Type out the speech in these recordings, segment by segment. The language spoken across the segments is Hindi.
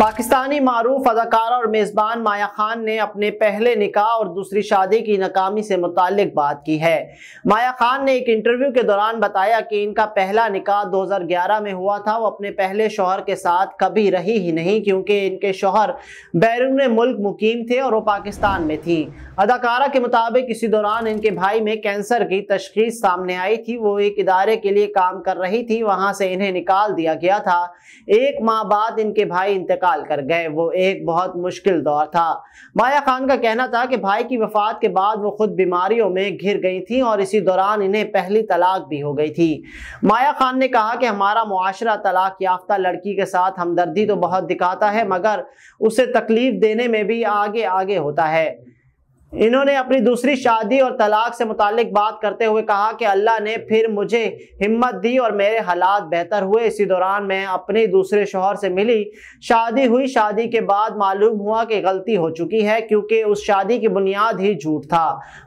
पाकिस्तानी मरूफ अदाकारा और मेज़बान माया खान ने अपने पहले निकाह और दूसरी शादी की नाकामी से मुतल बात की है माया खान ने एक इंटरव्यू के दौरान बताया कि इनका पहला निकाह 2011 में हुआ था वो अपने पहले शोहर के साथ कभी रही ही नहीं क्योंकि इनके शोहर बैरून मुल्क मुकीम थे और वो पाकिस्तान में थी अदाकारा के मुताबिक इसी दौरान इनके भाई में कैंसर की तशखीस सामने आई थी वो एक इदारे के लिए काम कर रही थी वहां से इन्हें निकाल दिया गया था एक माह बाद इनके भाई इंतकाल कर गए वो एक बहुत मुश्किल दौर था माया खान का कहना था कि भाई की वफात के बाद वो खुद बीमारियों में घिर गई थी और इसी दौरान इन्हें पहली तलाक भी हो गई थी माया खान ने कहा कि हमारा मुआशरा तलाक याफ्ता लड़की के साथ हमदर्दी तो बहुत दिखाता है मगर उसे तकलीफ देने में भी आगे आगे होता है इन्होंने अपनी दूसरी शादी और तलाक से मुतालिक बात करते हुए कहा कि अल्लाह ने फिर मुझे हिम्मत दी और मेरे हालात बेहतर हुए इसी दौरान मैं अपने दूसरे शोहर से मिली शादी हुई शादी के बाद मालूम हुआ कि गलती हो चुकी है क्योंकि उस शादी की बुनियाद ही झूठ था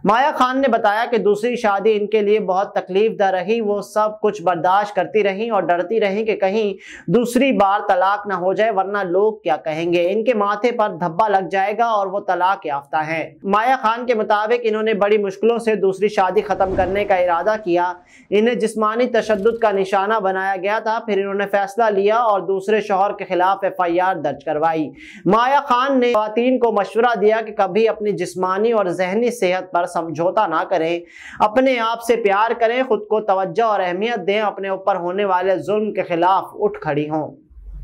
माया खान ने बताया कि दूसरी शादी इनके लिए बहुत तकलीफ दर रही वो सब कुछ बर्दाश्त करती रहीं और डरती रहीं कि कहीं दूसरी बार तलाक ना हो जाए वरना लोग क्या कहेंगे इनके माथे पर धब्बा लग जाएगा और वो तलाक याफ्ता है माया याया खान के मुताबिक इन्होंने बड़ी मुश्किलों से दूसरी शादी ख़त्म करने का इरादा किया इन्हें जिसमानी तशद का निशाना बनाया गया था फिर इन्होंने फैसला लिया और दूसरे शोहर के खिलाफ एफ आई आर दर्ज करवाई माया खान ने खातन को मशवरा दिया कि कभी अपनी जिसमानी और जहनी सेहत पर समझौता ना करें अपने आप से प्यार करें खुद को तोज्जो और अहमियत दें अपने ऊपर होने वाले जुल्म के खिलाफ उठ खड़ी हों